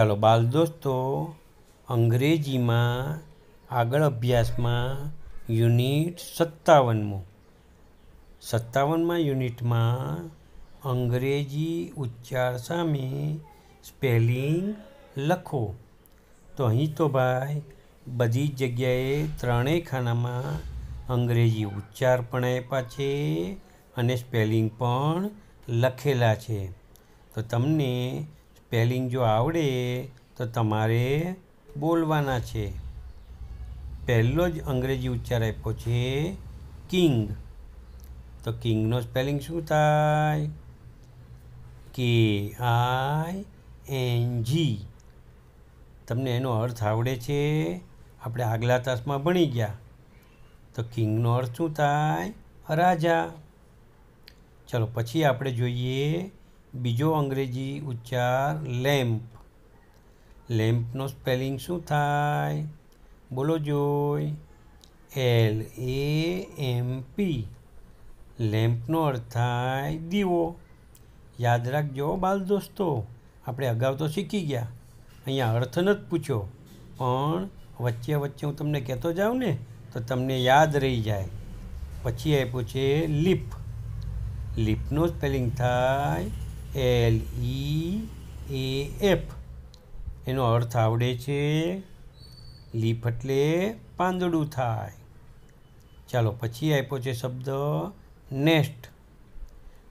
ચાલો બાલ દોસ્તો અંગ્રેજીમાં આગળ અભ્યાસમાં યુનિટ સત્તાવનમું સત્તાવનમાં યુનિટમાં અંગ્રેજી ઉચ્ચાર સામે સ્પેલિંગ લખો તો અહીં તો ભાઈ બધી જ જગ્યાએ ત્રણેય ખાનામાં અંગ્રેજી ઉચ્ચાર પણ આપ્યા છે અને સ્પેલિંગ પણ લખેલા છે તો તમને સ્પેલિંગ જો આવડે તો તમારે બોલવાના છે પહેલો જ અંગ્રેજી ઉચ્ચાર આપ્યો છે કિંગ તો કિંગનો સ્પેલિંગ શું થાય કે આઈ એન જી તમને એનો અર્થ આવડે છે આપણે આગલા તાસમાં ભણી ગયા તો કિંગનો અર્થ શું થાય રાજા ચલો પછી આપણે જોઈએ બીજો અંગ્રેજી ઉચ્ચાર લેમ્પ લેમ્પનો સ્પેલિંગ શું થાય બોલો જોઈ એલ એ એમ પી લેમ્પનો અર્થ થાય દીવો યાદ રાખજો બાલ દોસ્તો આપણે અગાઉ તો શીખી ગયા અહીંયા અર્થ નથી પૂછ્યો પણ વચ્ચે વચ્ચે હું તમને કહેતો જાઉં ને તો તમને યાદ રહી જાય પછી આપ્યું છે લીપ લીપનું સ્પેલિંગ થાય એલ ઈ એ એફ એનો અર્થ આવડે છે લીફ એટલે પાંદડું થાય ચાલો પછી આપ્યો છે શબ્દ નેસ્ટ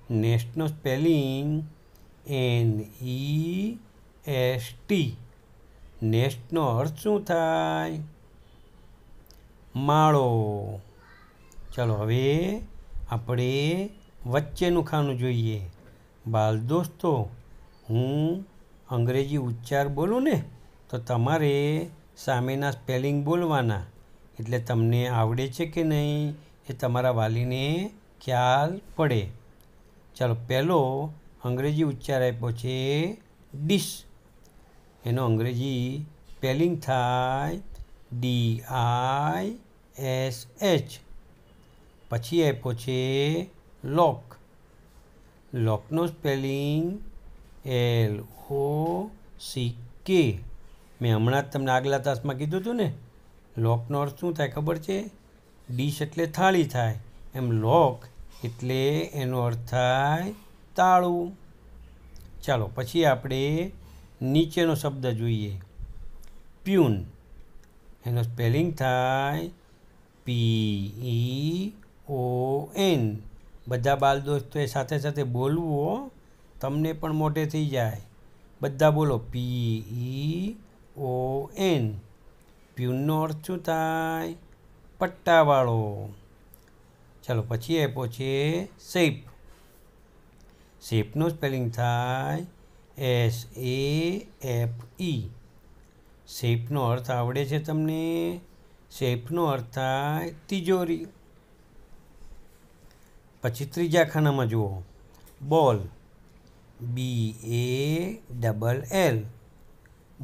નેસ્ટનો spelling N E S T નેસ્ટનો અર્થ શું થાય માળો ચાલો હવે આપણે વચ્ચેનું ખાનું જોઈએ બાલ દોસ્તો હું અંગ્રેજી ઉચ્ચાર બોલું ને તો તમારે સામેના સ્પેલિંગ બોલવાના એટલે તમને આવડે છે કે નહીં એ તમારા વાલીને ખ્યાલ પડે ચાલો પહેલો અંગ્રેજી ઉચ્ચાર આપ્યો છે ડીશ એનો અંગ્રેજી સ્પેલિંગ થાય ડી આઈ એસ એચ પછી આપ્યો છે લોક લોકનું spelling L O C K મેં હમણાં જ તમને આગલા તાસમાં કીધું હતું ને લોકનો અર્થ શું થાય ખબર છે ડીશ એટલે થાળી થાય એમ લોક એટલે એનો અર્થ થાય તાળું ચાલો પછી આપણે નીચેનો શબ્દ જોઈએ પ્યુન એનો સ્પેલિંગ થાય પી ઈ ઓ એન બધા બાલ એ સાથે સાથે બોલવું તમને પણ મોટે થઈ જાય બધા બોલો પી ઈ ઓ એન પ્યુનનો અર્થ શું થાય પટ્ટાવાળો ચાલો પછી આપ્યો છે શેપ શેપનું સ્પેલિંગ થાય એસ એ એફ ઈ શેપનો અર્થ આવડે છે તમને શેપનો અર્થ થાય તિજોરી પછી ત્રીજા ખાનામાં જુઓ બોલ બી એ ડબલ એલ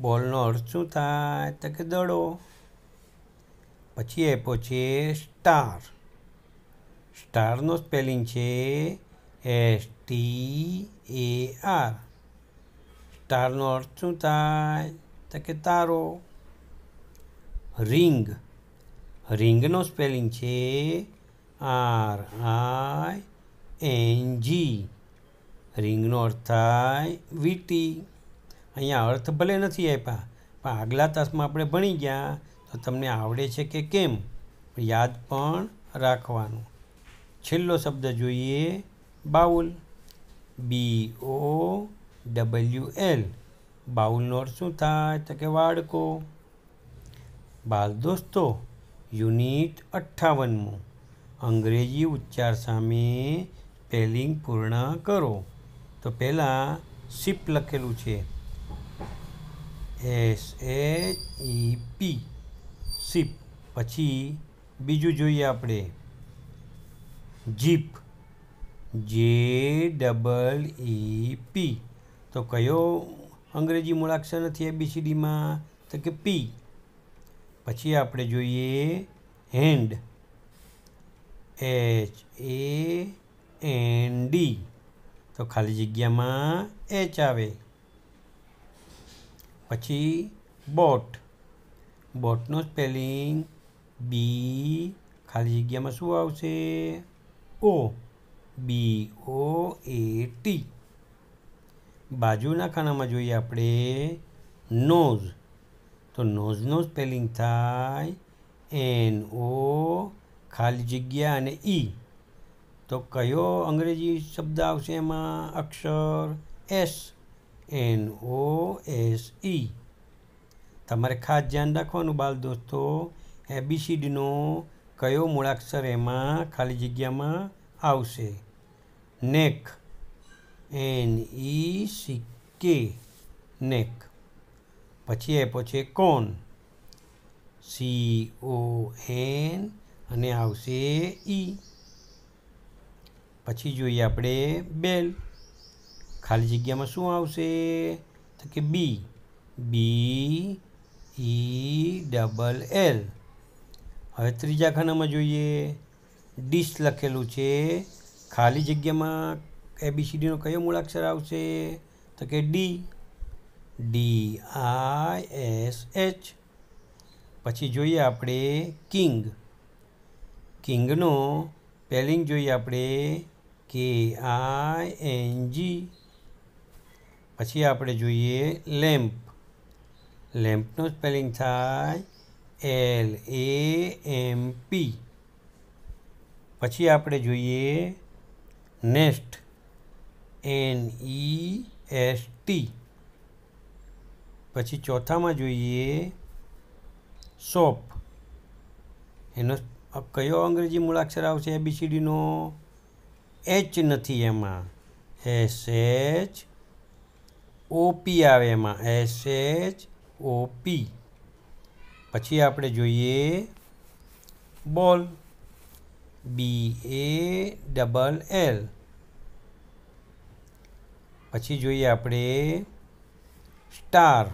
બોલનો અર્થ શું થાય તો કે દડો પછી એપો છે સ્ટાર સ્ટારનો સ્પેલિંગ છે એસ ટી એ આર સ્ટારનો અર્થ શું થાય તો કે તારો રિંગ રિંગનો સ્પેલિંગ છે આર આઈ એન જી રિંગનો અર્થ થાય વીટી અહીંયા અર્થ ભલે નથી આપ્યા પણ આગલા તાસમાં આપણે ભણી ગયા તો તમને આવડે છે કે કેમ યાદ પણ રાખવાનું છેલ્લો શબ્દ જોઈએ bowl B O W L બાઉલનો અર્થ શું થાય તો કે વાડકો બાલ દોસ્તો યુનિટ અઠ્ઠાવનમું અંગ્રેજી ઉચ્ચાર સામે સ્પેલિંગ પૂર્ણ કરો તો પહેલાં શિપ લખેલું છે S H E P ship પછી બીજું જોઈએ આપણે જીપ જે ડબલ ઈ પી તો કયો અંગ્રેજી મૂળાક્ષર નથી એબીસીડીમાં તો કે પી પછી આપણે જોઈએ hand H A N D તો ખાલી જગ્યામાં એચ આવે પછી બોટ બોટનો સ્પેલિંગ બી ખાલી જગ્યામાં શું આવશે ઓ બી ઓ એ ટી બાજુના ખાનામાં જોઈએ આપણે નોઝ તો નોઝનો સ્પેલિંગ થાય એન ઓ ખાલી જગ્યા અને ઈ તો કયો અંગ્રેજી શબ્દ આવશે એમાં અક્ષર S N O S E તમારે ખાસ ધ્યાન રાખવાનું બાલ દોસ્તો એબીસીડીનો કયો મૂળાક્ષર એમાં ખાલી જગ્યામાં આવશે નેક એન ઈ સી કે નેક પછી એ પછી કોન સી ઓ એન અને આવશે ઈ પછી જોઈએ આપણે બેલ ખાલી જગ્યામાં શું આવશે તો કે બી બી ઈ ડબલ એલ હવે ત્રીજા ખાનામાં જોઈએ ડીશ લખેલું છે ખાલી જગ્યામાં એબીસીડીનો કયો મૂળાક્ષર આવશે તો કે D D I S H પછી જોઈએ આપણે કિંગ કિંગનો સ્પેલિંગ જોઈએ આપણે કે આઈ એન જી પછી આપણે જોઈએ લેમ્પ લેમ્પનો સ્પેલિંગ થાય એલ એ એમ પી પછી આપણે જોઈએ nest N E e S T પછી ચોથામાં જોઈએ સોપ એનો કયો અંગ્રેજી મૂળાક્ષર આવશે એબીસીડીનો એચ નથી એમાં એસ એચ ઓપી આવે એમાં એસ એચ ઓપી પછી આપણે જોઈએ બોલ બી એ ડબલ એલ પછી જોઈએ આપણે star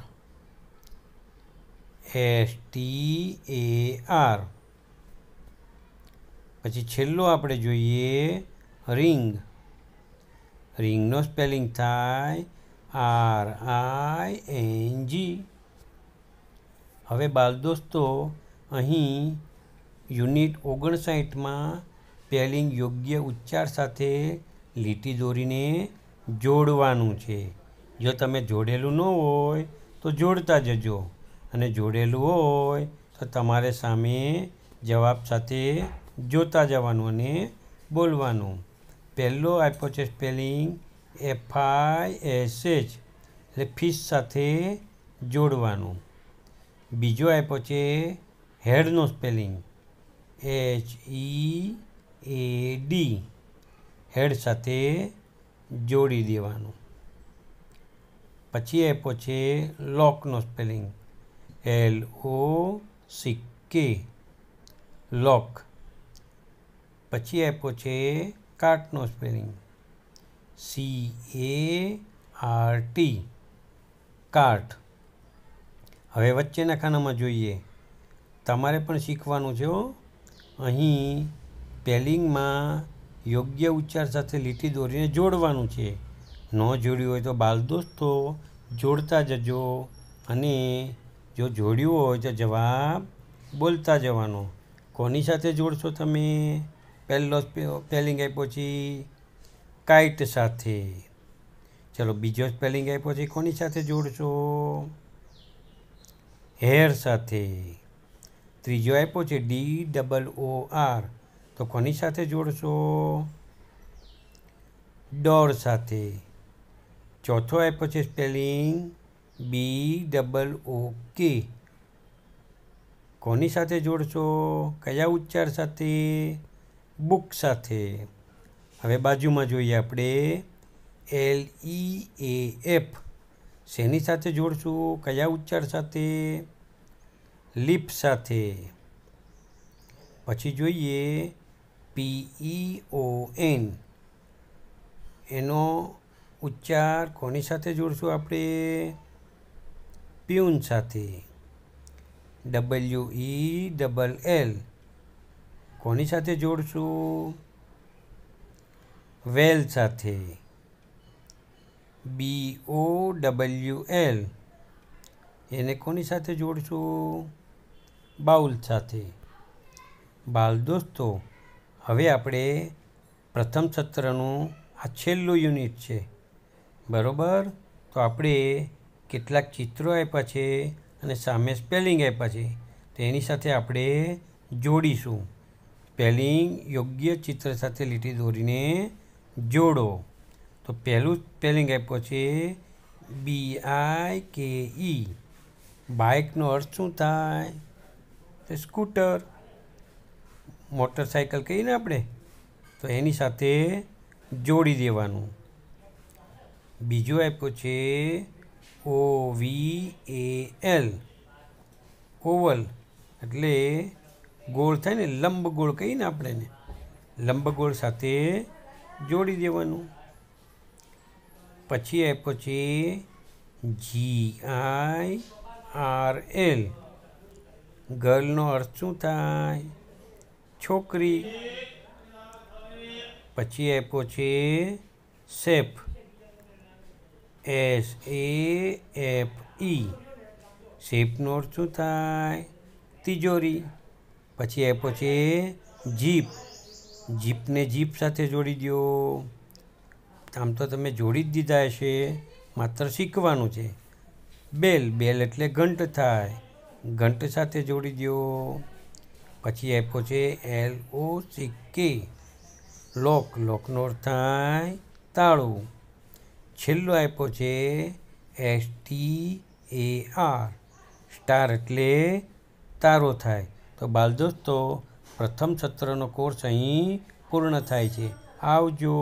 S T A R પછી છેલ્લો આપણે જોઈએ રિંગ રિંગનો સ્પેલિંગ થાય આર આઈ એન જી હવે બાલ દોસ્તો અહીં યુનિટ ઓગણસાઠમાં સ્પેલિંગ યોગ્ય ઉચ્ચાર સાથે લીટી દોરીને જોડવાનું છે જો તમે જોડેલું ન હોય તો જોડતા જજો અને જોડેલું હોય તો તમારે સામે જવાબ સાથે જોતા જવાનું અને બોલવાનું પહેલો આપ્યો છે spelling F I S H એટલે ફિશ સાથે જોડવાનું બીજો આપ્યો છે હેડનો spelling H E A D head સાથે જોડી દેવાનું પછી આપ્યો છે લોકનો spelling L O C K lock પછી આપ્યો છે કાર્ટનો spelling C A R T cart હવે વચ્ચેના ખાનામાં જોઈએ તમારે પણ શીખવાનું છે અહીં સ્પેલિંગમાં યોગ્ય ઉચ્ચાર સાથે લીટી દોરીને જોડવાનું છે ન જોડ્યું હોય તો બાલ દોસ્તો જોડતા જજો અને જો જોડ્યું હોય તો જવાબ બોલતા જવાનો કોની સાથે જોડશો તમે पहलो स्पेलिंग आप काइट साथ चलो बीजो स्पेलिंग आप कोनी जोड़ो हेर साथ तीजो आप डबल ओ आर तो कोनी जोड़ो डोर साथ चौथो आप स्पेलिंग बी डबल ओ के साथ जोड़ो कया उच्चार साथ બુક સાથે હવે બાજુમાં જોઈએ આપણે એલ ઈ એ એફ શેની સાથે જોડશું કયા ઉચ્ચાર સાથે લિપ સાથે પછી જોઈએ પી પીઈ ઓ એન એનો ઉચ્ચાર કોની સાથે જોડશું આપણે પ્યુન સાથે ડબલ્યુ ઈ ડબલ એલ કોની સાથે જોડશું વેલ સાથે બી ઓ ડબલ્યુ એલ એને કોની સાથે જોડશું બાઉલ સાથે બાલ દોસ્તો હવે આપણે પ્રથમ સત્રનું આ છેલ્લું યુનિટ છે બરાબર તો આપણે કેટલાક ચિત્રો આપ્યા છે અને સામે સ્પેલિંગ આપ્યા છે તો એની સાથે આપણે જોડીશું સ્પેલિંગ યોગ્ય ચિત્ર સાથે લીટી દોરીને જોડો તો પહેલું સ્પેલિંગ આપ્યો છે બી આઈ કે ઈ બાઇકનો અર્થ શું થાય તો સ્કૂટર મોટરસાઇકલ કહીએ ને આપણે તો એની સાથે જોડી દેવાનું બીજું આપ્યો છે ઓ વી એ એલ ઓવલ એટલે ગોળ થાય ને લંબગોળ કહીને ને આપણે એને લંબગોળ સાથે જોડી દેવાનું પછી આપ્યો છે જી આઈ આર એલ ગર્લનો અર્થ શું થાય છોકરી પછી આપ્યો છે safe S A F E સેફનો અર્થ શું થાય તિજોરી પછી આપ્યો છે જીપ જીપને જીપ સાથે જોડી દો આમ તો તમે જોડી જ દીધા હશે માત્ર શીખવાનું છે બેલ બેલ એટલે ઘંટ થાય ઘંટ સાથે જોડી દો પછી આપ્યો છે એલ ઓ સી લોક લોકનો અર્થ થાય તાળું છેલ્લો આપ્યો છે S T A R star એટલે તારો થાય તો બાલદોસ્તો પ્રથમ સત્રનો કોર્સ અહીં પૂર્ણ થાય છે આવજો